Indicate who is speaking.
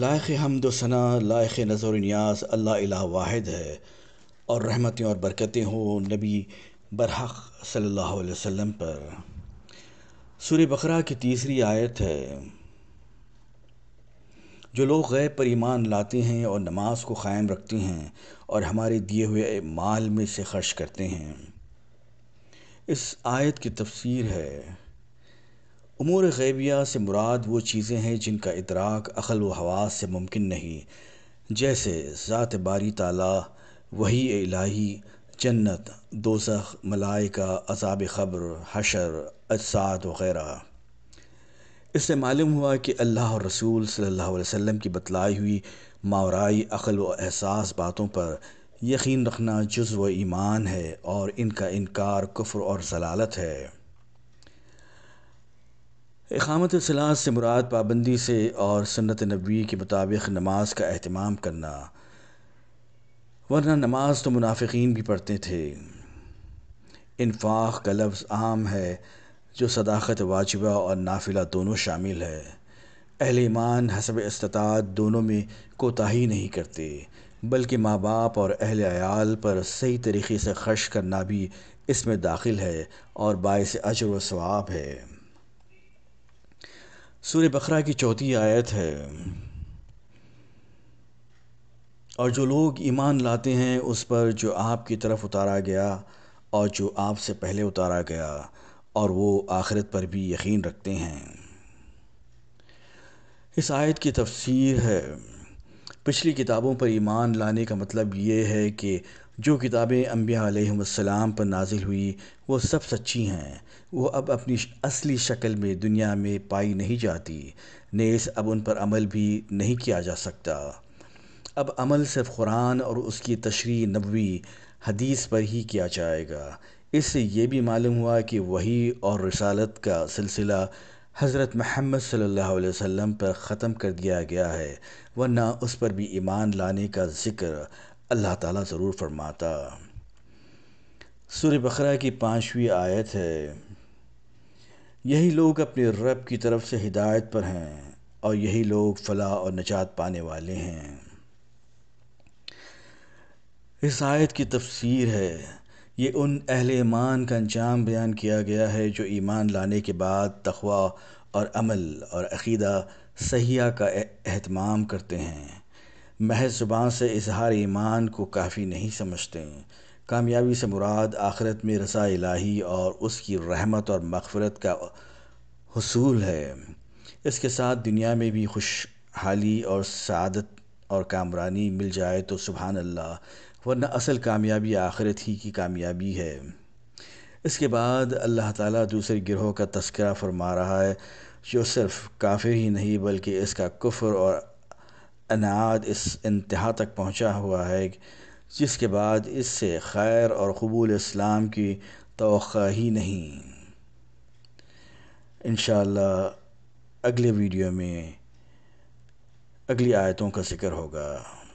Speaker 1: لائق حمد و ثنا لائق نظر و نیاز اللہ الہ واحد ہے اور رحمتیں اور برکتیں ہوں نبی برحق صلی اللہ علیہ وسلم پر سورہ بقرہ کی تیسری آیت ہے جو لوگ غیر پر ایمان لاتے ہیں اور نماز کو قائم رکھتے ہیں اور ہمارے دیے ہوئے مال میں سے خرچ کرتے ہیں اس آیت کی تفسیر ہے امور غیبیہ سے مراد وہ چیزیں ہیں جن کا ادراک عقل و حواس سے ممکن نہیں جیسے ذات باری تعالیٰ وہی الہی جنت دوزخ ملائکہ عذاب خبر حشر اجساد وغیرہ اس سے معلوم ہوا کہ اللہ اور رسول صلی اللہ علیہ وسلم کی بتلائی ہوئی ماورائی عقل و احساس باتوں پر یقین رکھنا جزو و ایمان ہے اور ان کا انکار کفر اور ضلالت ہے اقامت اصلاح سے مراد پابندی سے اور سنت نبوی کے مطابق نماز کا اہتمام کرنا ورنہ نماز تو منافقین بھی پڑھتے تھے انفاق کا لفظ عام ہے جو صداقت واجبہ اور نافلہ دونوں شامل ہے اہل ایمان حسب استطاعت دونوں میں کوتاہی نہیں کرتے بلکہ ماں باپ اور اہل عیال پر صحیح طریقے سے خرچ کرنا بھی اس میں داخل ہے اور باعث اجر و ثواب ہے سور بقرہ کی چوتھی آیت ہے اور جو لوگ ایمان لاتے ہیں اس پر جو آپ کی طرف اتارا گیا اور جو آپ سے پہلے اتارا گیا اور وہ آخرت پر بھی یقین رکھتے ہیں اس آیت کی تفسیر ہے پچھلی کتابوں پر ایمان لانے کا مطلب یہ ہے کہ جو کتابیں انبیاء علیہ السلام پر نازل ہوئی وہ سب سچی ہیں وہ اب اپنی اصلی شکل میں دنیا میں پائی نہیں جاتی نیس اب ان پر عمل بھی نہیں کیا جا سکتا اب عمل صرف قرآن اور اس کی تشریح نبوی حدیث پر ہی کیا جائے گا اس سے یہ بھی معلوم ہوا کہ وہی اور رسالت کا سلسلہ حضرت محمد صلی اللہ علیہ وسلم پر ختم کر دیا گیا ہے ورنہ اس پر بھی ایمان لانے کا ذکر اللہ تعالیٰ ضرور فرماتا سور بقرہ کی پانچویں آیت ہے یہی لوگ اپنے رب کی طرف سے ہدایت پر ہیں اور یہی لوگ فلاح اور نجات پانے والے ہیں اس آیت کی تفسیر ہے یہ ان اہل ایمان کا انجام بیان کیا گیا ہے جو ایمان لانے کے بعد تخوا اور عمل اور عقیدہ صحیحہ کا اہتمام کرتے ہیں محض زبان سے اظہار ایمان کو کافی نہیں سمجھتے کامیابی سے مراد آخرت میں رضا الہی اور اس کی رحمت اور مغفرت کا حصول ہے اس کے ساتھ دنیا میں بھی خوشحالی اور سعادت اور کامرانی مل جائے تو سبحان اللہ ورنہ اصل کامیابی آخرت ہی کی کامیابی ہے اس کے بعد اللہ تعالیٰ دوسرے گروہ کا تذکرہ فرما رہا ہے جو صرف کافر ہی نہیں بلکہ اس کا کفر اور انعاد اس انتہا تک پہنچا ہوا ہے جس کے بعد اس سے خیر اور قبول اسلام کی توقع ہی نہیں انشاءاللہ اگلے ویڈیو میں اگلی آیتوں کا ذکر ہوگا